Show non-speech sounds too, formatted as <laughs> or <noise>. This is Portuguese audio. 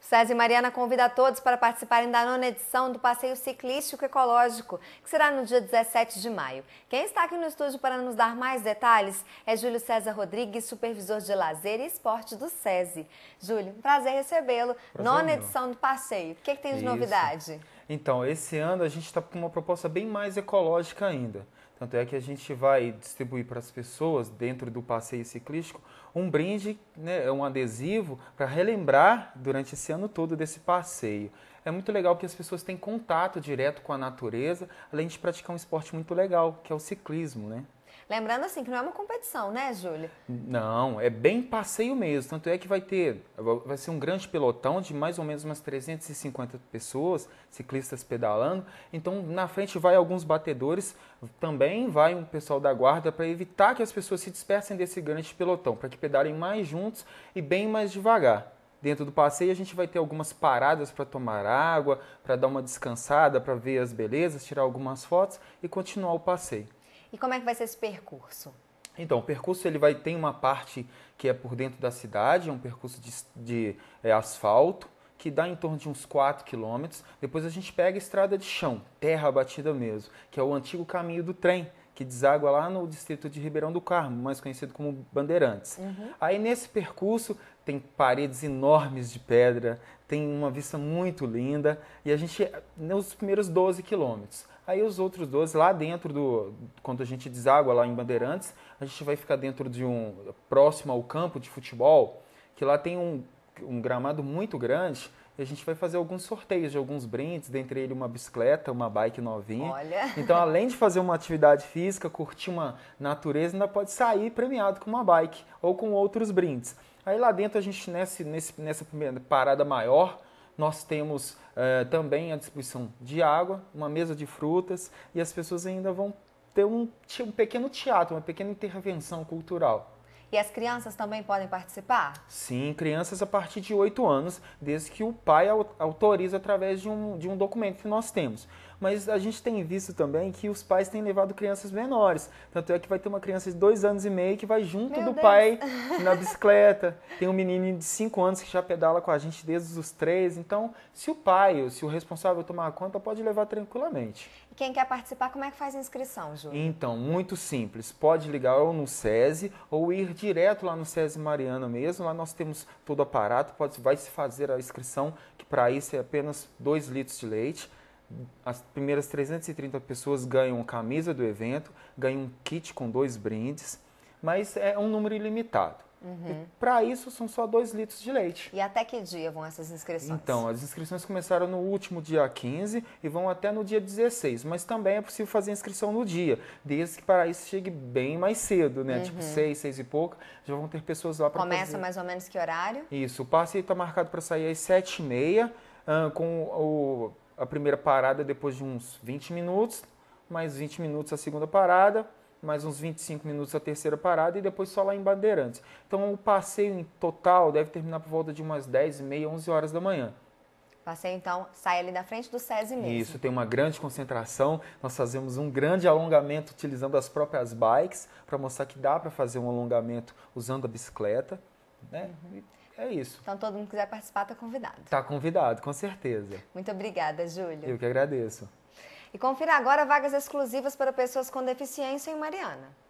César e Mariana convida a todos para participarem da nona edição do Passeio Ciclístico Ecológico, que será no dia 17 de maio. Quem está aqui no estúdio para nos dar mais detalhes é Júlio César Rodrigues, supervisor de lazer e esporte do SESI. Júlio, prazer recebê-lo. É nona meu. edição do passeio. O que, é que tem de Isso. novidade? Então, esse ano a gente está com uma proposta bem mais ecológica ainda. Tanto é que a gente vai distribuir para as pessoas, dentro do passeio ciclístico, um brinde, né, um adesivo, para relembrar durante esse ano todo desse passeio. É muito legal que as pessoas têm contato direto com a natureza, além de praticar um esporte muito legal, que é o ciclismo, né? Lembrando assim que não é uma competição, né, Júlia? Não, é bem passeio mesmo. Tanto é que vai ter, vai ser um grande pelotão de mais ou menos umas 350 pessoas, ciclistas pedalando. Então, na frente vai alguns batedores, também vai um pessoal da guarda para evitar que as pessoas se dispersem desse grande pelotão, para que pedalem mais juntos e bem mais devagar dentro do passeio a gente vai ter algumas paradas para tomar água, para dar uma descansada, para ver as belezas, tirar algumas fotos e continuar o passeio. E como é que vai ser esse percurso? Então, o percurso ele vai tem uma parte que é por dentro da cidade, é um percurso de, de é, asfalto, que dá em torno de uns 4 quilômetros. Depois a gente pega a estrada de chão, terra batida mesmo, que é o antigo caminho do trem, que deságua lá no distrito de Ribeirão do Carmo, mais conhecido como Bandeirantes. Uhum. Aí nesse percurso tem paredes enormes de pedra, tem uma vista muito linda e a gente nos né, primeiros 12 quilômetros. Aí os outros 12 lá dentro do quando a gente deságua lá em Bandeirantes, a gente vai ficar dentro de um próximo ao campo de futebol, que lá tem um, um gramado muito grande a gente vai fazer alguns sorteios de alguns brindes, dentre ele uma bicicleta, uma bike novinha. Olha. <laughs> Então, além de fazer uma atividade física, curtir uma natureza, ainda pode sair premiado com uma bike ou com outros brindes. Aí lá dentro a gente, nesse, nesse, nessa primeira parada maior, nós temos eh, também a distribuição de água, uma mesa de frutas e as pessoas ainda vão ter um, um pequeno teatro, uma pequena intervenção cultural. E as crianças também podem participar? Sim, crianças a partir de 8 anos, desde que o pai autoriza através de um, de um documento que nós temos. Mas a gente tem visto também que os pais têm levado crianças menores. Tanto é que vai ter uma criança de dois anos e meio que vai junto Meu do Deus. pai <laughs> na bicicleta. Tem um menino de cinco anos que já pedala com a gente desde os três. Então, se o pai ou se o responsável tomar conta, pode levar tranquilamente. E quem quer participar, como é que faz a inscrição, Júlio? Então, muito simples. Pode ligar ou no SESI ou ir direto lá no SESI Mariana mesmo. Lá nós temos todo o aparato, pode, vai se fazer a inscrição, que para isso é apenas dois litros de leite as primeiras 330 pessoas ganham camisa do evento, ganham um kit com dois brindes, mas é um número ilimitado. Uhum. Para isso são só dois litros de leite. E até que dia vão essas inscrições? Então, as inscrições começaram no último dia 15 e vão até no dia 16, mas também é possível fazer inscrição no dia, desde que para isso chegue bem mais cedo, né? Tipo, uhum. Tipo 6, 6 e pouco, já vão ter pessoas lá para Começa fazer. mais ou menos que horário? Isso, o passe está marcado para sair às 7h30, uh, com o a primeira parada depois de uns 20 minutos, mais 20 minutos a segunda parada, mais uns 25 minutos a terceira parada e depois só lá em Bandeirantes. Então o passeio em total deve terminar por volta de umas 10 e meia, 11 horas da manhã. Passeio então sai ali da frente do SESI mesmo. Isso, tem uma grande concentração. Nós fazemos um grande alongamento utilizando as próprias bikes para mostrar que dá para fazer um alongamento usando a bicicleta. Né? Uhum. É isso. Então, todo mundo que quiser participar está convidado. Está convidado, com certeza. Muito obrigada, Júlio. Eu que agradeço. E confira agora vagas exclusivas para pessoas com deficiência em Mariana.